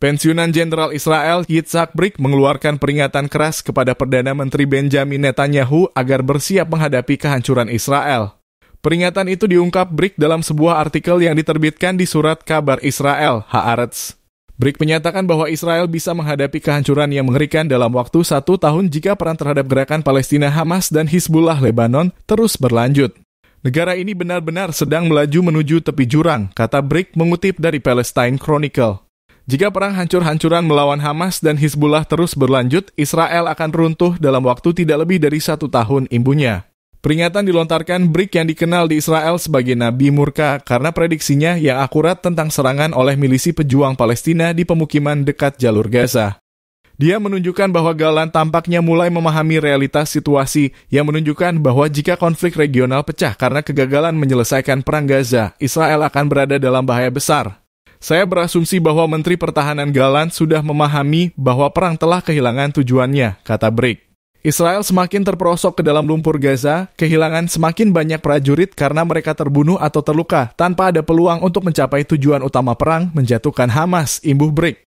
Pensiunan Jenderal Israel Yitzhak Brick mengeluarkan peringatan keras kepada Perdana Menteri Benjamin Netanyahu agar bersiap menghadapi kehancuran Israel. Peringatan itu diungkap Brick dalam sebuah artikel yang diterbitkan di surat kabar Israel, Haaretz. Brick menyatakan bahwa Israel bisa menghadapi kehancuran yang mengerikan dalam waktu satu tahun jika perang terhadap gerakan Palestina Hamas dan Hizbullah Lebanon terus berlanjut. Negara ini benar-benar sedang melaju menuju tepi jurang, kata Brick mengutip dari Palestine Chronicle. Jika perang hancur-hancuran melawan Hamas dan Hizbullah terus berlanjut, Israel akan runtuh dalam waktu tidak lebih dari satu tahun imbunya. Peringatan dilontarkan Brick yang dikenal di Israel sebagai Nabi Murka karena prediksinya yang akurat tentang serangan oleh milisi pejuang Palestina di pemukiman dekat jalur Gaza. Dia menunjukkan bahwa Galan tampaknya mulai memahami realitas situasi yang menunjukkan bahwa jika konflik regional pecah karena kegagalan menyelesaikan perang Gaza, Israel akan berada dalam bahaya besar. Saya berasumsi bahwa Menteri Pertahanan Galan sudah memahami bahwa perang telah kehilangan tujuannya, kata Brick. Israel semakin terperosok ke dalam lumpur Gaza, kehilangan semakin banyak prajurit karena mereka terbunuh atau terluka tanpa ada peluang untuk mencapai tujuan utama perang menjatuhkan Hamas, imbuh Brick.